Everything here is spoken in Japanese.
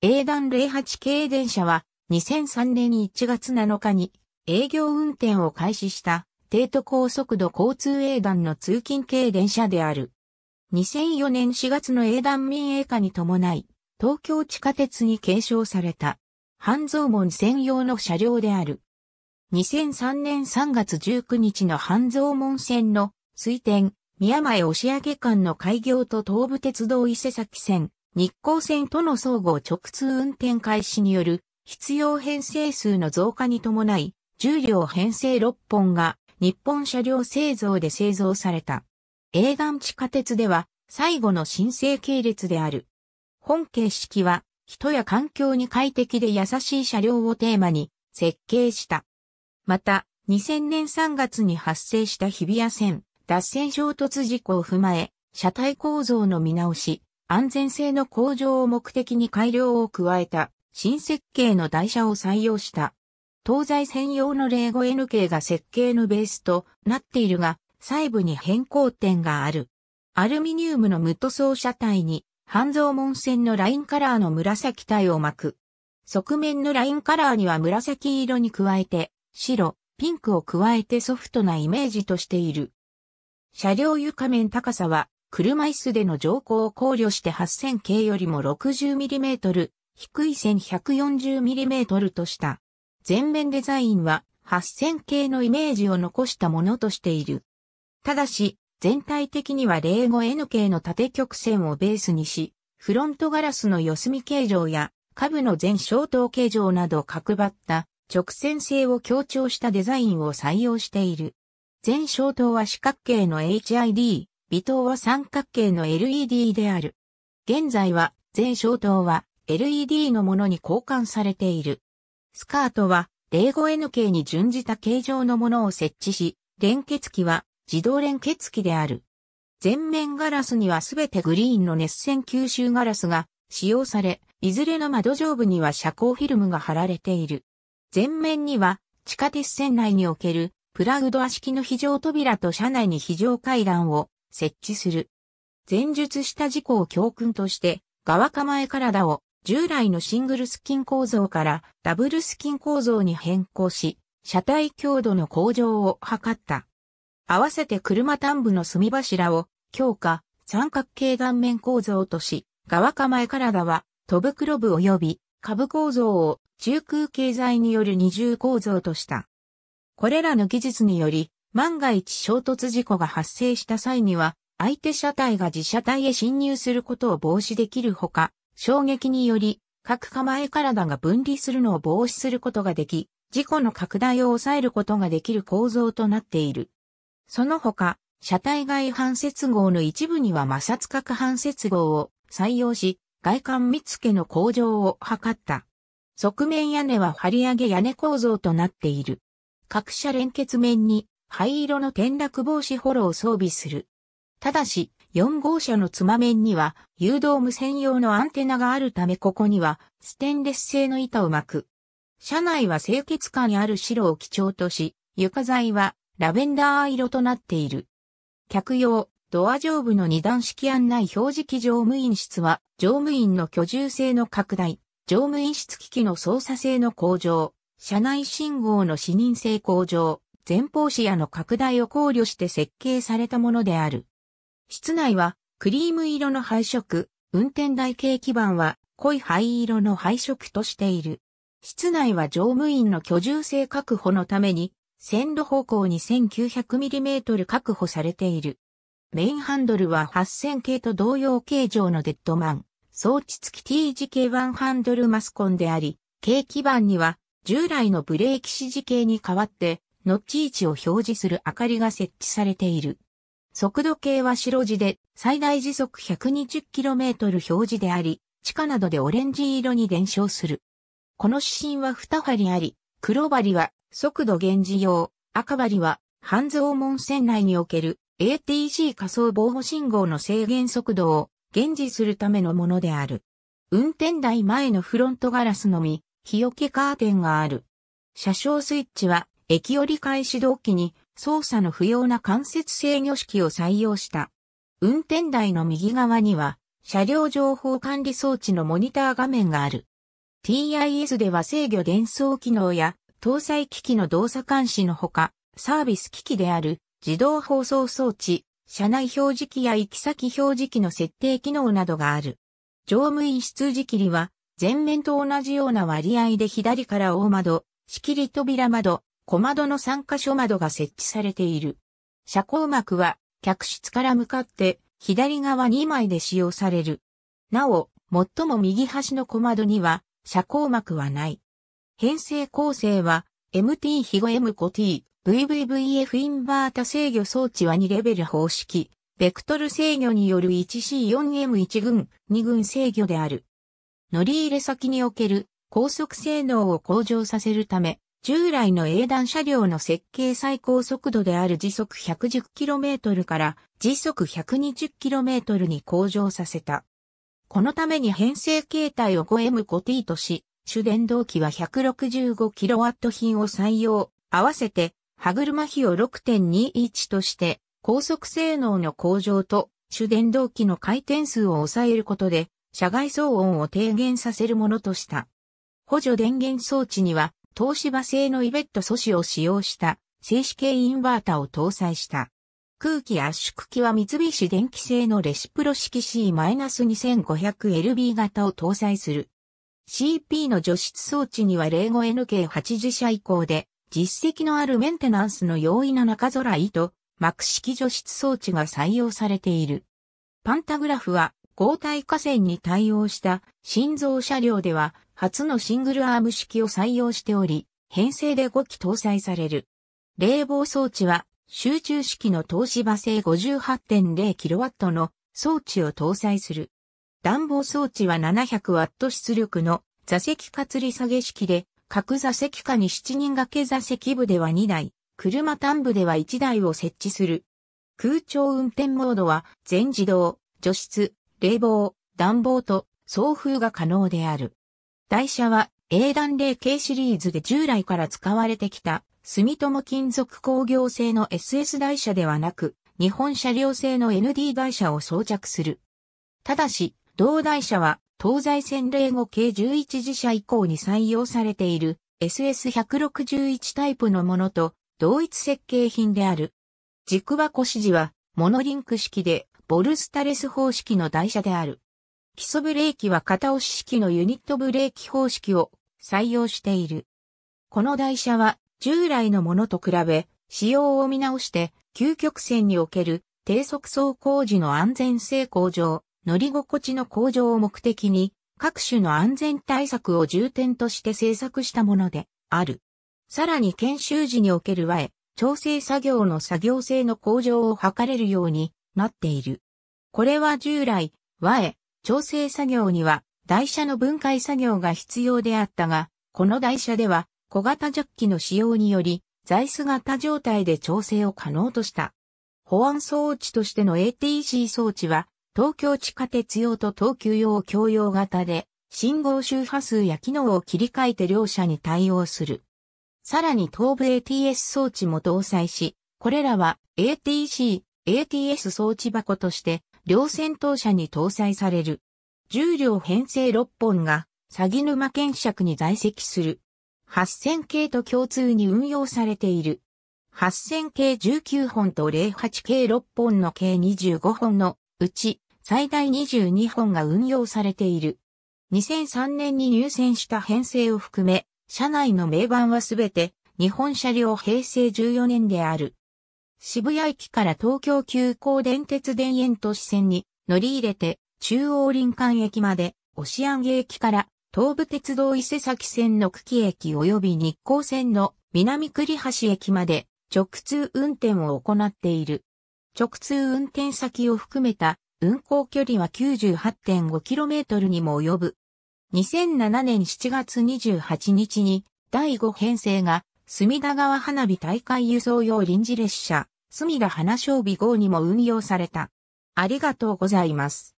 英断08系電車は2003年1月7日に営業運転を開始した帝都高速度交通英団の通勤系電車である。2004年4月の英団民営化に伴い、東京地下鉄に継承された、半蔵門専用の車両である。2003年3月19日の半蔵門線の水天、宮前押上間の開業と東武鉄道伊勢崎線、日光線との相互直通運転開始による必要編成数の増加に伴い、重量編成6本が日本車両製造で製造された。映岩地下鉄では最後の新生系列である。本形式は人や環境に快適で優しい車両をテーマに設計した。また、2000年3月に発生した日比谷線脱線衝突事故を踏まえ、車体構造の見直し、安全性の向上を目的に改良を加えた新設計の台車を採用した。東西専用の0 5 N 系が設計のベースとなっているが、細部に変更点がある。アルミニウムの無塗装車体に、半蔵門線のラインカラーの紫体を巻く。側面のラインカラーには紫色に加えて、白、ピンクを加えてソフトなイメージとしている。車両床面高さは車椅子での乗降を考慮して8000系よりも 60mm、低い 1140mm とした。全面デザインは8000系のイメージを残したものとしている。ただし、全体的には 05N 系の縦曲線をベースにし、フロントガラスの四隅形状や、下部の全小灯形状など角張った直線性を強調したデザインを採用している。全小灯は四角形の HID、微灯は三角形の LED である。現在は全消灯は LED のものに交換されている。スカートは 05N 系に準じた形状のものを設置し、連結機は自動連結機である。全面ガラスにはすべてグリーンの熱線吸収ガラスが使用され、いずれの窓上部には遮光フィルムが貼られている。全面には地下鉄線内におけるプラグドア式の非常扉と車内に非常階段を設置する。前述した事故を教訓として、側構え体を従来のシングルスキン構造からダブルスキン構造に変更し、車体強度の向上を図った。合わせて車端部の隅柱を強化、三角形顔面構造とし、側構え体は、戸袋部及び株構造を中空経済による二重構造とした。これらの技術により、万が一衝突事故が発生した際には、相手車体が自車体へ侵入することを防止できるほか、衝撃により、各構え体が分離するのを防止することができ、事故の拡大を抑えることができる構造となっている。その他、車体外反接合の一部には摩擦角反接合を採用し、外観見付けの向上を図った。側面屋根は張り上げ屋根構造となっている。各車連結面に灰色の転落防止ホロを装備する。ただし、4号車のつま面には誘導無線用のアンテナがあるためここにはステンレス製の板を巻く。車内は清潔感ある白を基調とし、床材はラベンダー色となっている。客用、ドア上部の二段式案内表示機乗務員室は、乗務員の居住性の拡大、乗務員室機器の操作性の向上、車内信号の視認性向上、前方視野の拡大を考慮して設計されたものである。室内はクリーム色の配色、運転台系基板は濃い灰色の配色としている。室内は乗務員の居住性確保のために、線路方向に 1900mm 確保されている。メインハンドルは8000系と同様形状のデッドマン、装置付き T 字形ワンハンドルマスコンであり、軽基板には従来のブレーキ指示系に代わってノッチ位置を表示する明かりが設置されている。速度計は白地で最大時速 120km 表示であり、地下などでオレンジ色に伝承する。この指針は2針あり、黒針は速度源時用、赤針は半蔵門線内における ATC 仮想防護信号の制限速度を減時するためのものである。運転台前のフロントガラスのみ、日よけカーテンがある。車掌スイッチは駅折り返し同期に操作の不要な間接制御式を採用した。運転台の右側には車両情報管理装置のモニター画面がある。TIS では制御伝送機能や搭載機器の動作監視のほか、サービス機器である自動放送装置、車内表示器や行き先表示器の設定機能などがある。乗務員室時切りは前面と同じような割合で左から大窓、仕切り扉窓、小窓の3箇所窓が設置されている。車高幕は客室から向かって左側2枚で使用される。なお、最も右端の小窓には車高幕はない。編成構成は MT 比 5M5T VVVF インバータ制御装置は2レベル方式、ベクトル制御による 1C4M1 群、2群制御である。乗り入れ先における高速性能を向上させるため、従来の英断車両の設計最高速度である時速 110km から時速 120km に向上させた。このために編成形態を 5M5T とし、主電動機は 165kW 品を採用、合わせて歯車比を6.21として、高速性能の向上と主電動機の回転数を抑えることで、車外騒音を低減させるものとした。補助電源装置には、東芝製のイベット素子を使用した静止系インバータを搭載した。空気圧縮機は三菱電機製のレシプロ式 C-2500LB 型を搭載する。CP の除湿装置には 05NK80 社以降で実績のあるメンテナンスの容易な中空糸、膜式除湿装置が採用されている。パンタグラフは合体河川に対応した新造車両では初のシングルアーム式を採用しており、編成で5機搭載される。冷房装置は集中式の東芝製 58.0kW の装置を搭載する。暖房装置は 700W 出力の座席かつり下げ式で、各座席下に7人掛け座席部では2台、車端部では1台を設置する。空調運転モードは全自動、除湿、冷房、暖房と送風が可能である。台車は英断冷系シリーズで従来から使われてきた住友金属工業製の SS 台車ではなく、日本車両製の ND 台車を装着する。ただし、同台車は東西線0後系11自社以降に採用されている SS161 タイプのものと同一設計品である。軸は指示はモノリンク式でボルスタレス方式の台車である。基礎ブレーキは片押し式のユニットブレーキ方式を採用している。この台車は従来のものと比べ、仕様を見直して、究極線における低速走行時の安全性向上、乗り心地の向上を目的に、各種の安全対策を重点として制作したものである。さらに研修時における和え、調整作業の作業性の向上を図れるように、なっている。これは従来、和へ、調整作業には、台車の分解作業が必要であったが、この台車では、小型ジャッキの使用により、座椅子型状態で調整を可能とした。保安装置としての ATC 装置は、東京地下鉄用と東急用共用型で、信号周波数や機能を切り替えて両者に対応する。さらに東部 ATS 装置も搭載し、これらは ATC、ATS 装置箱として両戦闘車に搭載される。重量編成6本が、詐欺沼検尺に在籍する。8000系と共通に運用されている。8000系19本と08系6本の計25本のうち最大22本が運用されている。2003年に入選した編成を含め、車内の名板はすべて日本車両平成14年である。渋谷駅から東京急行電鉄田園都市線に乗り入れて中央林間駅まで、オシアン駅から東武鉄道伊勢崎線の久喜駅及び日光線の南栗橋駅まで直通運転を行っている。直通運転先を含めた運行距離は 98.5km にも及ぶ。2007年7月28日に第5編成が隅田川花火大会輸送用臨時列車、隅田花賞日号にも運用された。ありがとうございます。